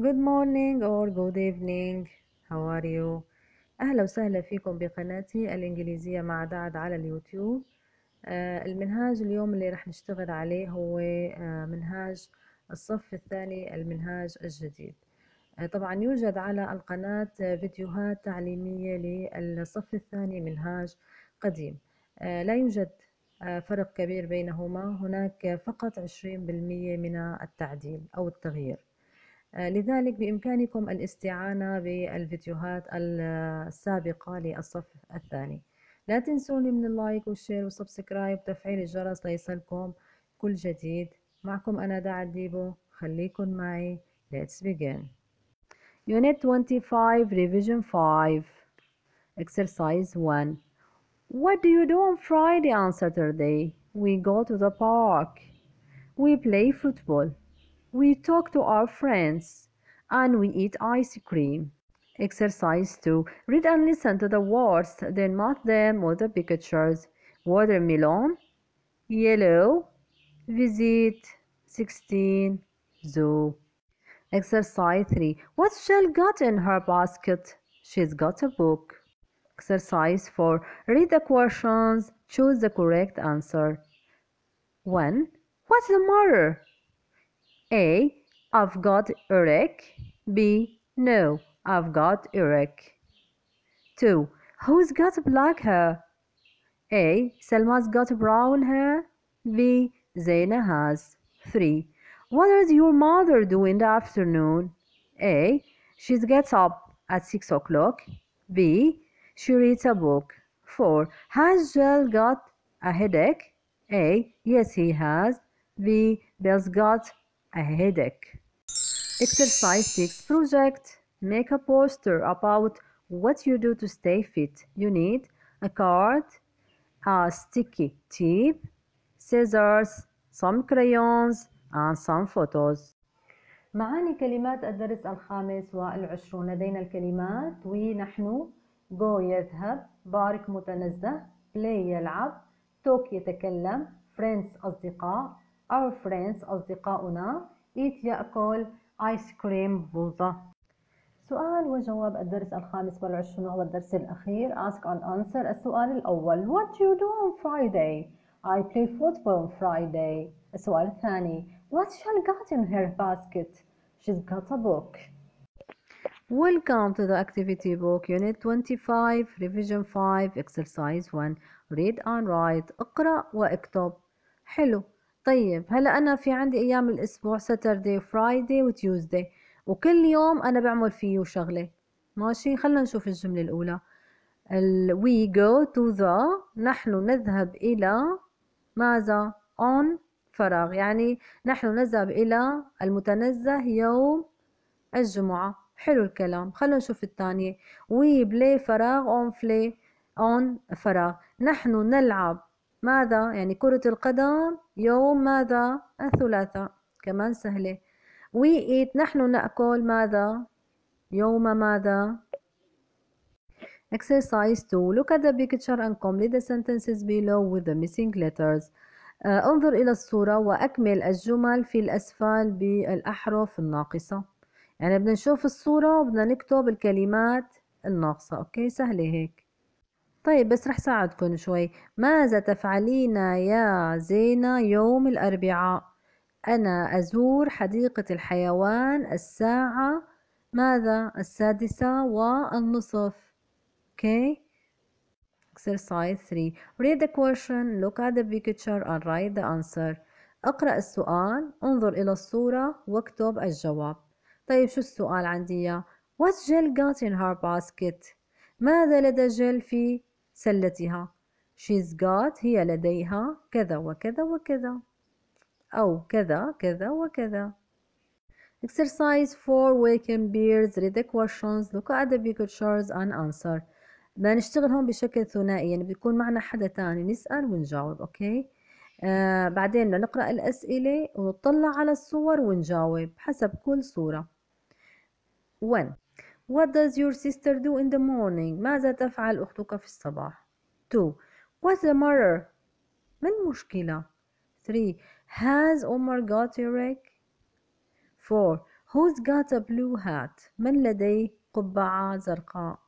جود مورنينج or جود ايفنينج هاو ار يو اهلا وسهلا فيكم بقناتي الانجليزيه مع دعد على اليوتيوب آه، المنهاج اليوم اللي رح نشتغل عليه هو آه، منهاج الصف الثاني المنهاج الجديد آه، طبعا يوجد على القناة فيديوهات تعليمية للصف الثاني منهاج قديم لا يوجد فرق كبير بينهما هناك فقط 20% من التعديل أو التغيير آه، لذلك بإمكانكم الاستعانة بالفيديوهات السابقة للصف الثاني لا تنسوني من اللايك والشير والسبسكرايب وتفعيل الجرس ليصلكم كل جديد معكم أنا دعا الديبو خليكن معي let's begin unit 25 revision 5 exercise 1 what do you do on Friday and Saturday? we go to the park we play football We talk to our friends and we eat ice cream. Exercise 2. Read and listen to the words, then mark them with the pictures. Watermelon, yellow, visit, 16, zoo. Exercise 3. What's Shell got in her basket? She's got a book. Exercise 4. Read the questions. Choose the correct answer. 1. What's the matter? A. I've got Eric. B. No, I've got Eric. 2. Who's got black hair? A. Selma's got brown hair. B. Zaina has. 3. What is your mother doing in the afternoon? A. She gets up at 6 o'clock. B. She reads a book. 4. Has Joel got a headache? A. Yes, he has. B. Bill's got a headache. Exercise 6 project. Make a poster about what you do to stay fit. You need a card, a sticky tape, scissors, some crayons, and some photos. معاني كلمات الدرس الخامس والعشرون لدينا الكلمات نحن go يذهب بارك متنزه play يلعب توك يتكلم friends أصدقاء our friends أصدقاؤنا eat يأكل ice cream بوظة سؤال وجواب الدرس الخامس والعشرون هو الدرس الأخير ask and answer السؤال الأول what do you do on Friday I play football on Friday السؤال الثاني what shall got in her basket she's got a book Welcome to the activity book unit 25 revision 5 exercise 1 read and write اقرأ واكتب حلو طيب هلا انا في عندي ايام الاسبوع ساتردي وفرايدي وتيوزدي وكل يوم انا بعمل فيه شغله ماشي خلينا نشوف الجمله الاولى we go to the نحن نذهب الى ماذا on فراغ يعني نحن نذهب الى المتنزه يوم الجمعه حلو الكلام خلينا نشوف الثانيه we play فراغ on play on فراغ نحن نلعب ماذا يعني كرة القدم يوم ماذا الثلاثاء كمان سهلة we eat نحن نأكل ماذا يوم ماذا exercise 2 look at the picture and complete the sentences below with the missing letters uh, انظر إلى الصورة وأكمل الجمل في الأسفل بالأحرف الناقصة يعني بدنا نشوف الصورة وبدنا نكتب الكلمات الناقصة أوكي سهلة هيك طيب بس رح ساعدكم شوي ماذا تفعلين يا زينة يوم الأربعاء أنا أزور حديقة الحيوان الساعة ماذا السادسة والنصف okay exercise 3 read the question look at the picture and write the answer اقرأ السؤال انظر إلى الصورة واكتب الجواب طيب شو السؤال عندي what's Jill got in her basket؟ ماذا لدى جيل في سلتها she's got هي لديها كذا وكذا وكذا أو كذا كذا وكذا Exercise 4 we can bears read the questions look at the pictures and answer ما نشتغل هون بشكل ثنائي يعني بيكون معنا حدا تاني نسأل ونجاوب أوكي آه بعدين نقرأ الأسئلة ونطلع على الصور ونجاوب حسب كل صورة 1 What does your sister do in the morning? ماذا تفعل أختك في الصباح؟ 2. What's the matter? ما المشكلة؟ 3. Has Omar got a rig? 4. Who's got a blue hat? من لديه قبعة زرقاء؟